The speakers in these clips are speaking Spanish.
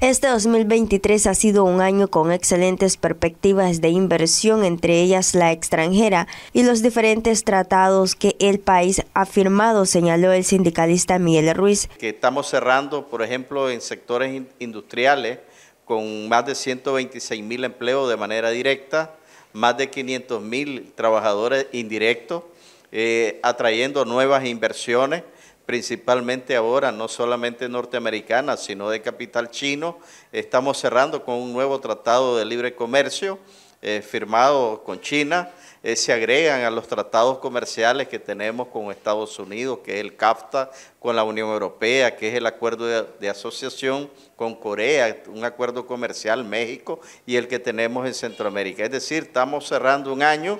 Este 2023 ha sido un año con excelentes perspectivas de inversión, entre ellas la extranjera y los diferentes tratados que el país ha firmado, señaló el sindicalista Miguel Ruiz. Que estamos cerrando, por ejemplo, en sectores industriales con más de 126 mil empleos de manera directa, más de 500 mil trabajadores indirectos, eh, atrayendo nuevas inversiones principalmente ahora, no solamente norteamericana, sino de capital chino. Estamos cerrando con un nuevo tratado de libre comercio eh, firmado con China. Eh, se agregan a los tratados comerciales que tenemos con Estados Unidos, que es el CAFTA, con la Unión Europea, que es el acuerdo de, asociación con Corea, un acuerdo comercial México y el que tenemos en Centroamérica. Es decir, estamos cerrando un año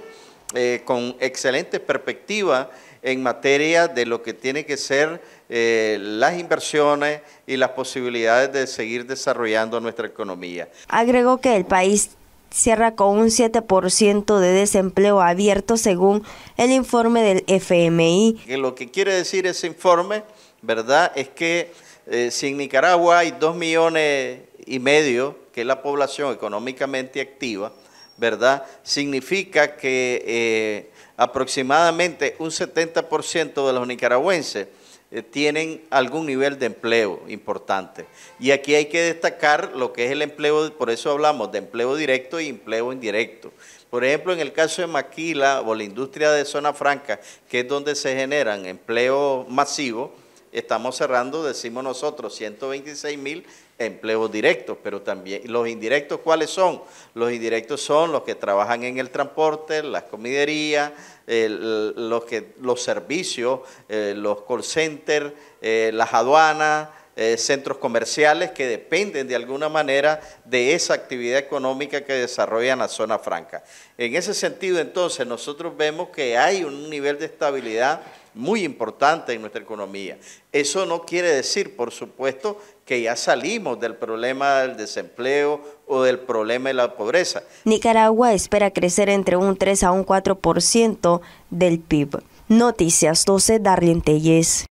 eh, con excelentes perspectivas en materia de lo que tiene que ser eh, las inversiones y las posibilidades de seguir desarrollando nuestra economía. Agregó que el país cierra con un 7% de desempleo abierto según el informe del FMI. Lo que quiere decir ese informe, ¿verdad? Es que eh, si en Nicaragua hay 2 millones y medio, que es la población económicamente activa, ¿verdad? Significa que eh, aproximadamente un 70% de los nicaragüenses eh, tienen algún nivel de empleo importante. Y aquí hay que destacar lo que es el empleo, por eso hablamos de empleo directo y empleo indirecto. Por ejemplo, en el caso de Maquila o la industria de Zona Franca, que es donde se generan empleo masivo, estamos cerrando, decimos nosotros, 126 mil empleos directos, pero también los indirectos, ¿cuáles son? Los indirectos son los que trabajan en el transporte, las comiderías, los, los servicios, eh, los call centers, eh, las aduanas. Eh, centros comerciales que dependen de alguna manera de esa actividad económica que desarrolla la zona franca. En ese sentido, entonces, nosotros vemos que hay un nivel de estabilidad muy importante en nuestra economía. Eso no quiere decir, por supuesto, que ya salimos del problema del desempleo o del problema de la pobreza. Nicaragua espera crecer entre un 3 a un 4% del PIB. Noticias 12, Darlene